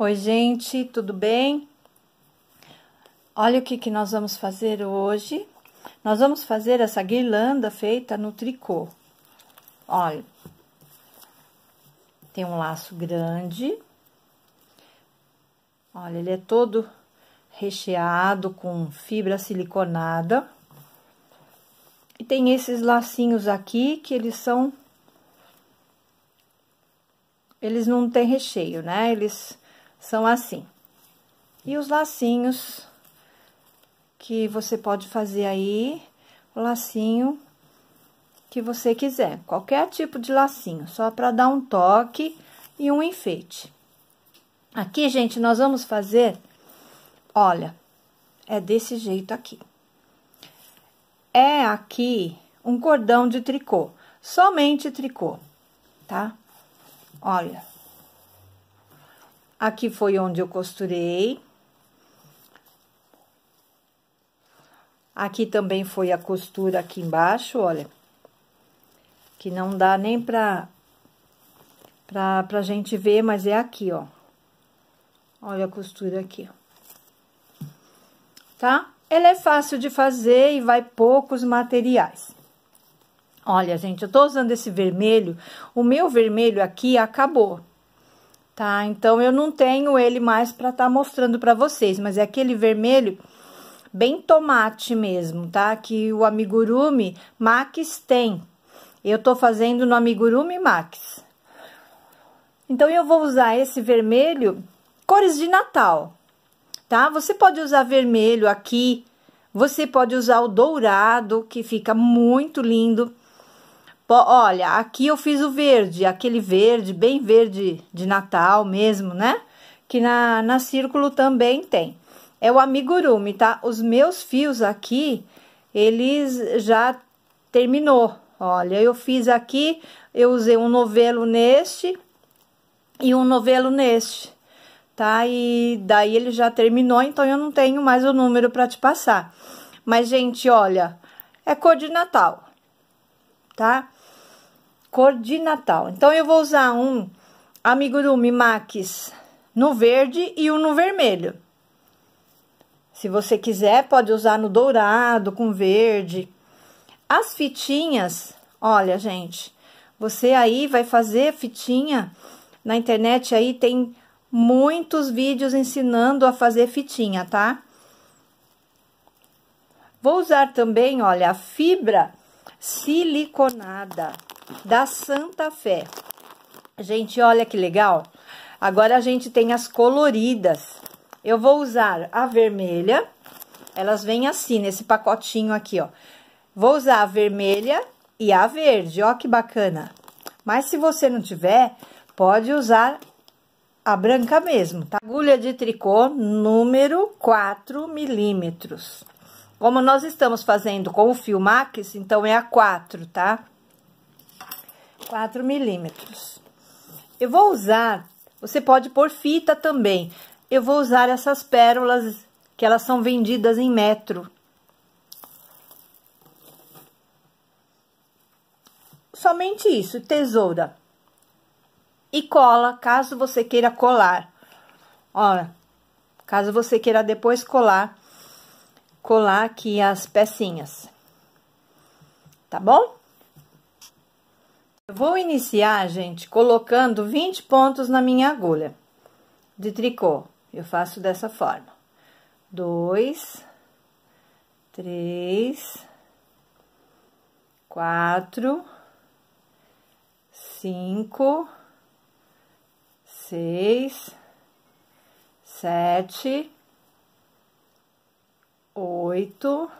Oi, gente, tudo bem? Olha o que, que nós vamos fazer hoje. Nós vamos fazer essa guirlanda feita no tricô. Olha, tem um laço grande. Olha, ele é todo recheado com fibra siliconada. E tem esses lacinhos aqui que eles são... Eles não têm recheio, né? Eles são assim. E os lacinhos que você pode fazer aí, o lacinho que você quiser, qualquer tipo de lacinho, só para dar um toque e um enfeite. Aqui, gente, nós vamos fazer, olha, é desse jeito aqui. É aqui um cordão de tricô, somente tricô, tá? Olha, Aqui foi onde eu costurei. Aqui também foi a costura aqui embaixo, olha. Que não dá nem pra, pra, pra gente ver, mas é aqui, ó. Olha a costura aqui, ó. Tá? Ela é fácil de fazer e vai poucos materiais. Olha, gente, eu tô usando esse vermelho. O meu vermelho aqui acabou tá? Então, eu não tenho ele mais pra estar tá mostrando pra vocês, mas é aquele vermelho bem tomate mesmo, tá? Que o amigurumi Max tem. Eu tô fazendo no amigurumi Max. Então, eu vou usar esse vermelho cores de Natal, tá? Você pode usar vermelho aqui, você pode usar o dourado, que fica muito lindo. Olha, aqui eu fiz o verde, aquele verde, bem verde de Natal mesmo, né? Que na, na Círculo também tem. É o amigurumi, tá? Os meus fios aqui, eles já terminou. Olha, eu fiz aqui, eu usei um novelo neste e um novelo neste, tá? E daí ele já terminou, então eu não tenho mais o número para te passar. Mas, gente, olha, é cor de Natal, tá? cor de Natal. Então, eu vou usar um amigurumi Max no verde e um no vermelho. Se você quiser, pode usar no dourado, com verde. As fitinhas, olha, gente, você aí vai fazer fitinha na internet aí tem muitos vídeos ensinando a fazer fitinha, tá? Vou usar também, olha, a fibra siliconada da Santa Fé. Gente, olha que legal. Agora a gente tem as coloridas. Eu vou usar a vermelha. Elas vêm assim, nesse pacotinho aqui, ó. Vou usar a vermelha e a verde, ó que bacana. Mas se você não tiver, pode usar a branca mesmo, tá? Agulha de tricô número 4 milímetros. Como nós estamos fazendo com o Max, então é a 4, tá? 4 milímetros. Eu vou usar, você pode pôr fita também. Eu vou usar essas pérolas que elas são vendidas em metro. Somente isso, tesoura. E cola, caso você queira colar. Olha, caso você queira depois colar, colar aqui as pecinhas. Tá bom? Vou iniciar, gente, colocando 20 pontos na minha agulha de tricô. Eu faço dessa forma. Dois, três, quatro, cinco, seis, sete, oito,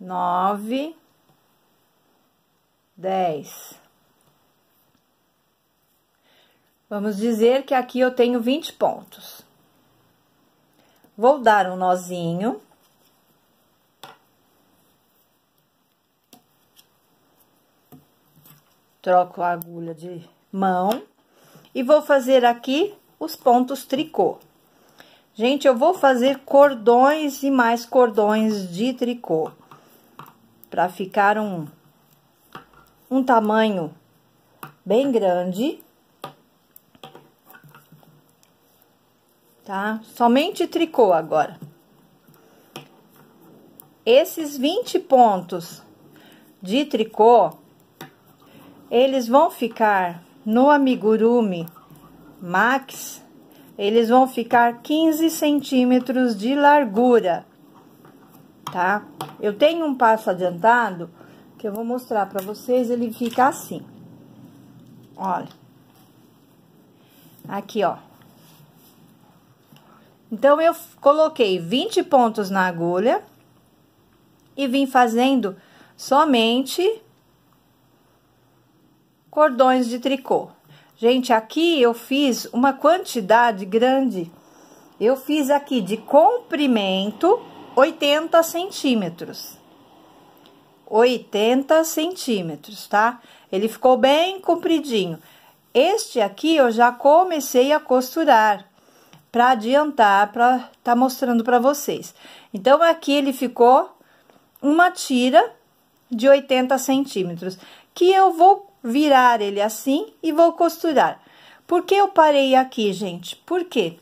nove, 10. Vamos dizer que aqui eu tenho 20 pontos. Vou dar um nozinho. Troco a agulha de mão e vou fazer aqui os pontos tricô. Gente, eu vou fazer cordões e mais cordões de tricô para ficar um um tamanho bem grande, tá? Somente tricô agora. Esses 20 pontos de tricô, eles vão ficar no amigurumi max, eles vão ficar 15 centímetros de largura, tá? Eu tenho um passo adiantado que eu vou mostrar pra vocês, ele fica assim. Olha. Aqui, ó. Então, eu coloquei 20 pontos na agulha e vim fazendo somente cordões de tricô. Gente, aqui eu fiz uma quantidade grande. Eu fiz aqui de comprimento 80 centímetros. 80 centímetros, tá? Ele ficou bem compridinho. Este aqui eu já comecei a costurar para adiantar, para tá mostrando para vocês. Então, aqui ele ficou uma tira de 80 centímetros, que eu vou virar ele assim e vou costurar. Por que eu parei aqui, gente? Por quê?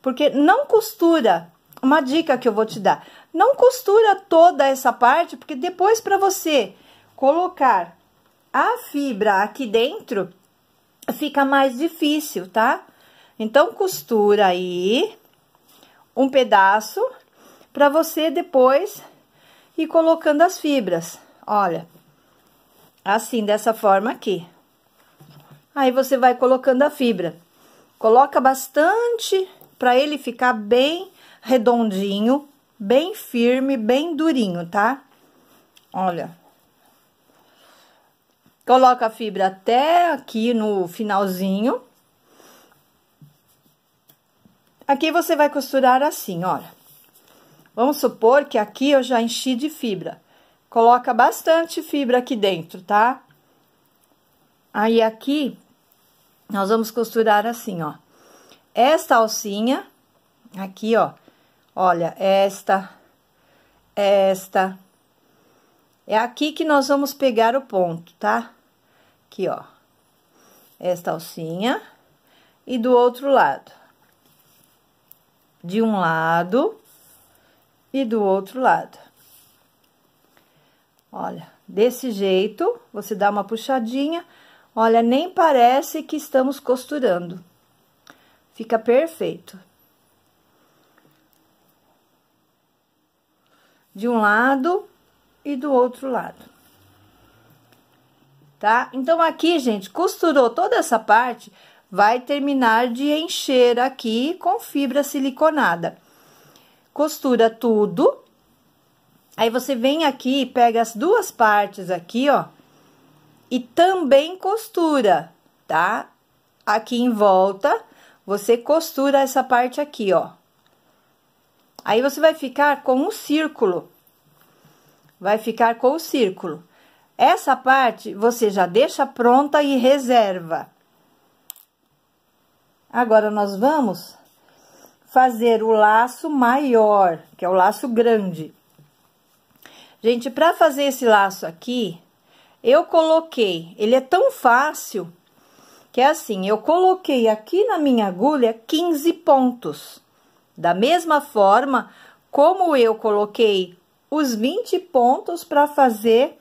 Porque não costura, uma dica que eu vou te dar, não costura toda essa parte, porque depois para você colocar a fibra aqui dentro, fica mais difícil, tá? Então, costura aí um pedaço para você depois ir colocando as fibras. Olha, assim, dessa forma aqui. Aí, você vai colocando a fibra. Coloca bastante para ele ficar bem redondinho, bem firme, bem durinho, tá? Olha. Coloca a fibra até aqui no finalzinho. Aqui você vai costurar assim, olha. Vamos supor que aqui eu já enchi de fibra. Coloca bastante fibra aqui dentro, tá? Aí aqui nós vamos costurar assim, ó. Esta alcinha aqui, ó, Olha, esta, esta. É aqui que nós vamos pegar o ponto, tá? Aqui, ó. Esta alcinha. E do outro lado. De um lado e do outro lado. Olha, desse jeito, você dá uma puxadinha. Olha, nem parece que estamos costurando. Fica perfeito. de um lado e do outro lado. Tá? Então, aqui, gente, costurou toda essa parte, vai terminar de encher aqui com fibra siliconada. Costura tudo. Aí, você vem aqui, pega as duas partes aqui, ó, e também costura, tá? Aqui em volta, você costura essa parte aqui, ó. Aí você vai ficar com um círculo. Vai ficar com o círculo. Essa parte você já deixa pronta e reserva. Agora, nós vamos fazer o laço maior, que é o laço grande. Gente, para fazer esse laço aqui, eu coloquei, ele é tão fácil que é assim, eu coloquei aqui na minha agulha 15 pontos. Da mesma forma como eu coloquei os 20 pontos para fazer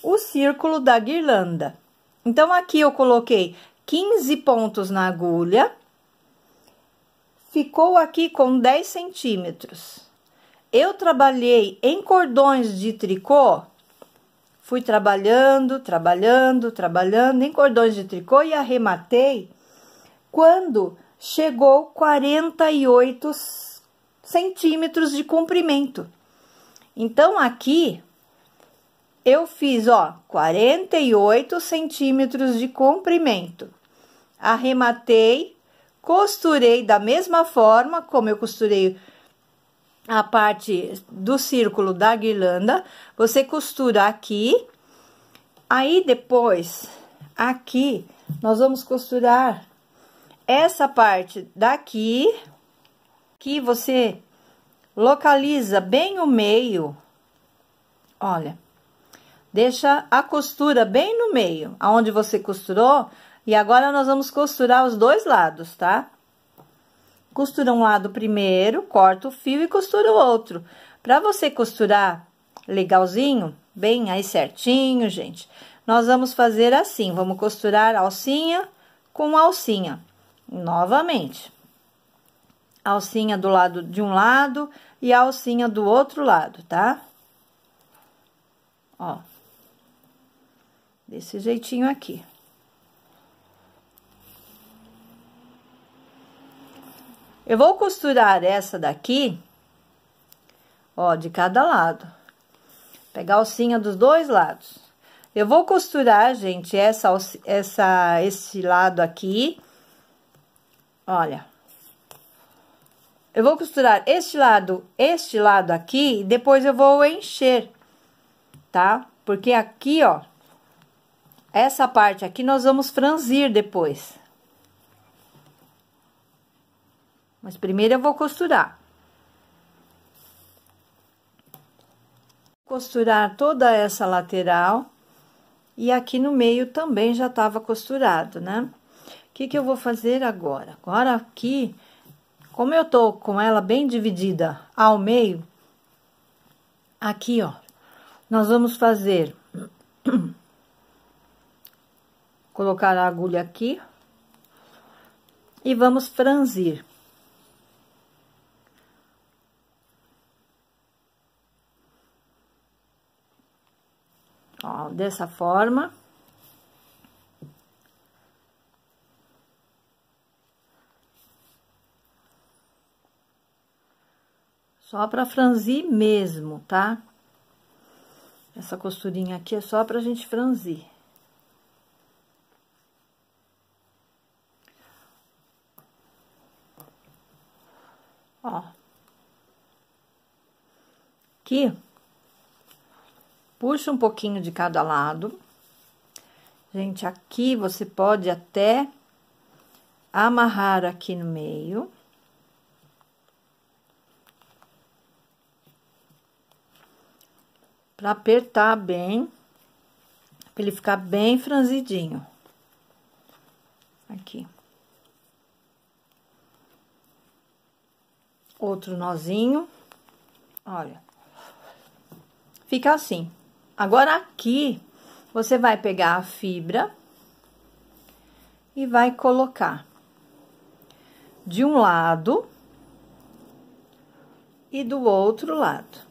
o círculo da guirlanda. Então, aqui eu coloquei 15 pontos na agulha, ficou aqui com 10 centímetros. Eu trabalhei em cordões de tricô, fui trabalhando, trabalhando, trabalhando em cordões de tricô e arrematei quando chegou 48 centímetros de comprimento. Então, aqui eu fiz ó 48 centímetros de comprimento. Arrematei, costurei da mesma forma como eu costurei a parte do círculo da guirlanda. Você costura aqui, aí depois aqui nós vamos costurar essa parte daqui que você localiza bem o meio, olha, deixa a costura bem no meio, aonde você costurou, e agora nós vamos costurar os dois lados, tá? Costura um lado primeiro, corta o fio e costura o outro. Para você costurar legalzinho, bem aí certinho, gente, nós vamos fazer assim, vamos costurar alcinha com alcinha. Novamente. Alcinha do lado de um lado e alcinha do outro lado, tá? Ó. Desse jeitinho aqui. Eu vou costurar essa daqui, ó, de cada lado. Pegar a alcinha dos dois lados. Eu vou costurar, gente, essa, essa, esse lado aqui Olha. Eu vou costurar este lado, este lado aqui, e depois eu vou encher, tá? Porque aqui, ó, essa parte aqui nós vamos franzir depois. Mas primeiro eu vou costurar. Costurar toda essa lateral. E aqui no meio também já estava costurado, né? que, que eu vou fazer agora? Agora aqui, como eu tô com ela bem dividida ao meio, aqui, ó, nós vamos fazer... colocar a agulha aqui e vamos franzir. Ó, dessa forma. Só para franzir mesmo, tá? Essa costurinha aqui é só pra gente franzir. Ó. Aqui. Puxa um pouquinho de cada lado. Gente, aqui você pode até amarrar aqui no meio. para apertar bem, para ele ficar bem franzidinho. Aqui. Outro nozinho. Olha. Fica assim. Agora, aqui, você vai pegar a fibra e vai colocar de um lado e do outro lado.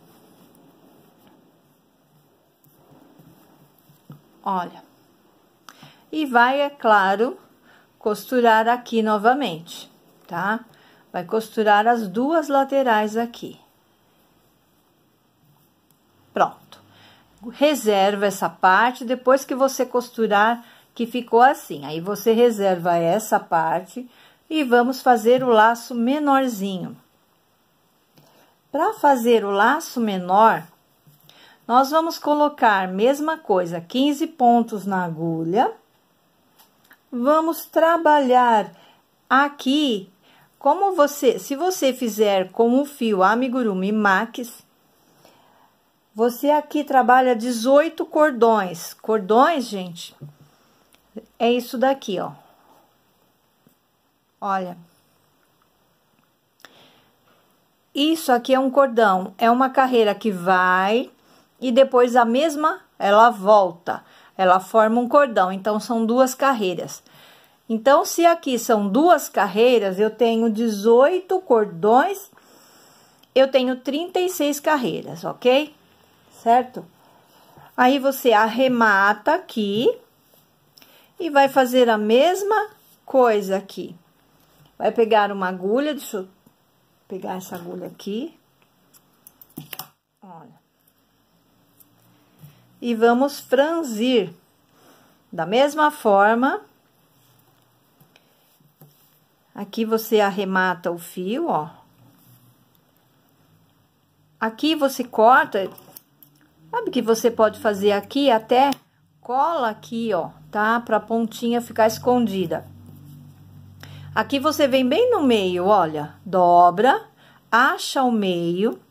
olha. E vai, é claro, costurar aqui novamente, tá? Vai costurar as duas laterais aqui. Pronto. Reserva essa parte, depois que você costurar que ficou assim. Aí, você reserva essa parte e vamos fazer o laço menorzinho. Para fazer o laço menor, nós vamos colocar mesma coisa, 15 pontos na agulha. Vamos trabalhar aqui como você, se você fizer com o fio amigurumi max, você aqui trabalha 18 cordões. Cordões, gente, é isso daqui, ó. Olha. Isso aqui é um cordão, é uma carreira que vai e depois a mesma ela volta, ela forma um cordão, então são duas carreiras. Então, se aqui são duas carreiras, eu tenho 18 cordões, eu tenho 36 carreiras, ok? Certo? Aí você arremata aqui e vai fazer a mesma coisa aqui. Vai pegar uma agulha, deixa eu pegar essa agulha aqui. e vamos franzir. Da mesma forma, aqui você arremata o fio, ó. Aqui você corta, sabe que você pode fazer aqui até cola aqui, ó, tá? Pra pontinha ficar escondida. Aqui você vem bem no meio, olha, dobra, acha o meio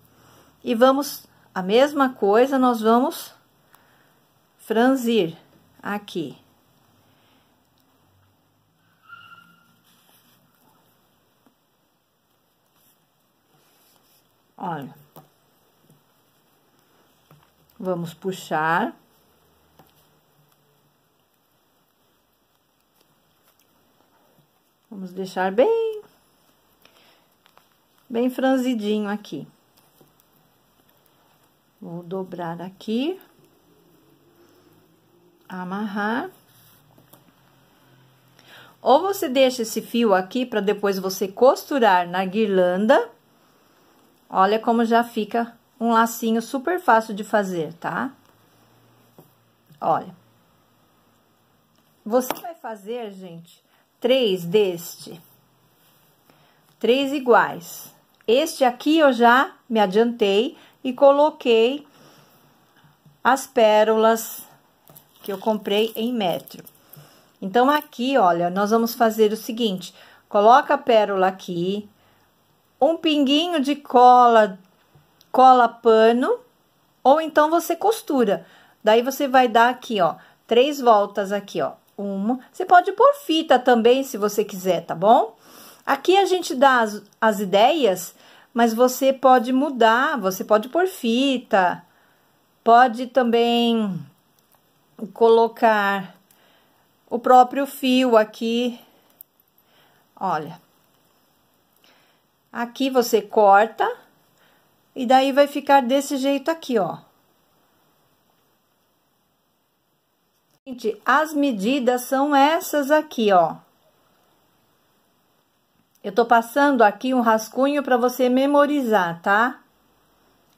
e vamos, a mesma coisa, nós vamos franzir aqui. Olha. Vamos puxar. Vamos deixar bem, bem franzidinho aqui. Vou dobrar aqui amarrar. Ou você deixa esse fio aqui para depois você costurar na guirlanda. Olha como já fica um lacinho super fácil de fazer, tá? Olha. Você vai fazer, gente, três deste. Três iguais. Este aqui eu já me adiantei e coloquei as pérolas que eu comprei em metro. Então, aqui, olha, nós vamos fazer o seguinte: coloca a pérola aqui, um pinguinho de cola, cola pano, ou então você costura. Daí você vai dar aqui, ó, três voltas aqui, ó. Uma. Você pode pôr fita também, se você quiser, tá bom? Aqui a gente dá as, as ideias, mas você pode mudar, você pode pôr fita, pode também colocar o próprio fio aqui. Olha. Aqui você corta e daí vai ficar desse jeito aqui, ó. Gente, as medidas são essas aqui, ó. Eu tô passando aqui um rascunho para você memorizar, tá?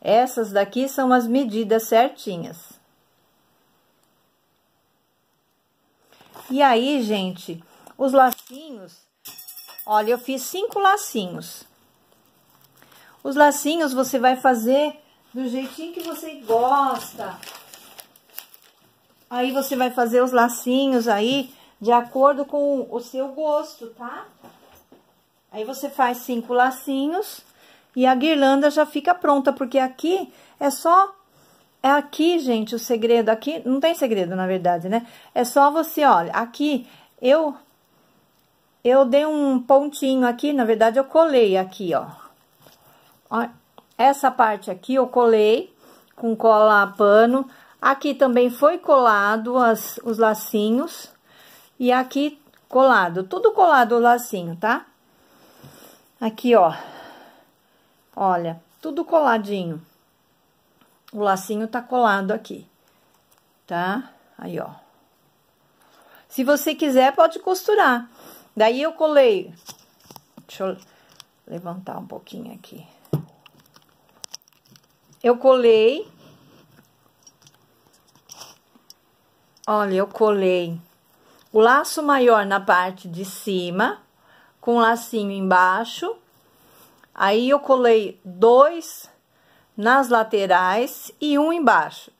Essas daqui são as medidas certinhas. E aí, gente, os lacinhos, olha, eu fiz cinco lacinhos. Os lacinhos você vai fazer do jeitinho que você gosta. Aí você vai fazer os lacinhos aí de acordo com o seu gosto, tá? Aí você faz cinco lacinhos e a guirlanda já fica pronta, porque aqui é só é aqui, gente, o segredo. Aqui não tem segredo, na verdade, né? É só você, olha, aqui eu eu dei um pontinho aqui, na verdade, eu colei aqui, ó. Essa parte aqui eu colei com cola pano. Aqui também foi colado as, os lacinhos. E aqui colado, tudo colado o lacinho, tá? Aqui, ó. Olha, tudo coladinho. O lacinho tá colado aqui, tá? Aí, ó. Se você quiser, pode costurar. Daí eu colei. Deixa eu levantar um pouquinho aqui. Eu colei. Olha, eu colei o laço maior na parte de cima, com o lacinho embaixo. Aí eu colei dois nas laterais e um embaixo.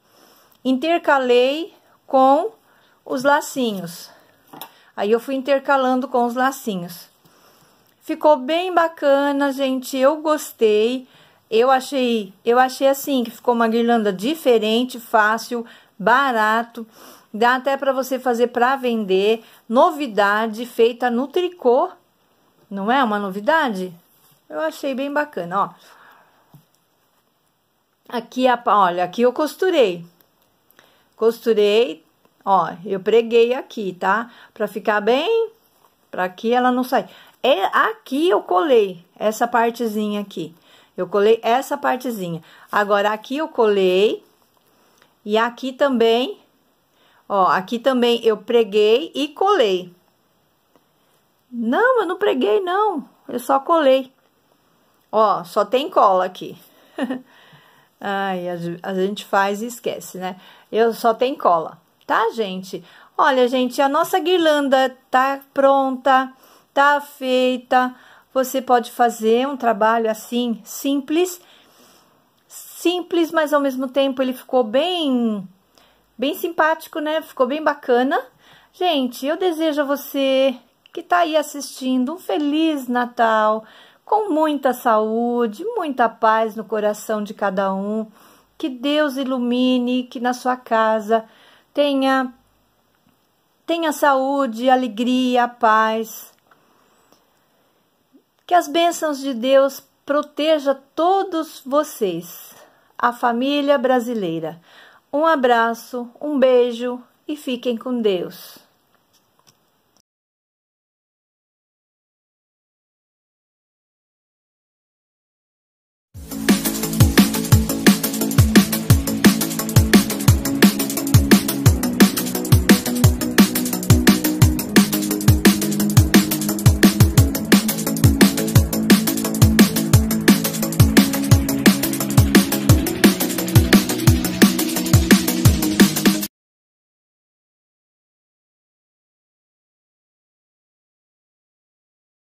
Intercalei com os lacinhos. Aí eu fui intercalando com os lacinhos. Ficou bem bacana, gente, eu gostei. Eu achei, eu achei assim que ficou uma guirlanda diferente, fácil, barato. Dá até para você fazer para vender, novidade feita no tricô. Não é uma novidade? Eu achei bem bacana, ó. Aqui, a, olha, aqui eu costurei. Costurei, ó, eu preguei aqui, tá? Pra ficar bem, pra que ela não saia. É aqui eu colei essa partezinha aqui. Eu colei essa partezinha. Agora, aqui eu colei. E aqui também, ó, aqui também eu preguei e colei. Não, eu não preguei, não. Eu só colei. Ó, só tem cola aqui. Ai, a gente faz e esquece, né? Eu só tenho cola, tá, gente? Olha, gente, a nossa guirlanda tá pronta, tá feita. Você pode fazer um trabalho assim, simples. Simples, mas ao mesmo tempo ele ficou bem bem simpático, né? Ficou bem bacana. Gente, eu desejo a você que tá aí assistindo um feliz Natal com muita saúde, muita paz no coração de cada um. Que Deus ilumine, que na sua casa tenha tenha saúde, alegria, paz. Que as bênçãos de Deus proteja todos vocês, a família brasileira. Um abraço, um beijo e fiquem com Deus.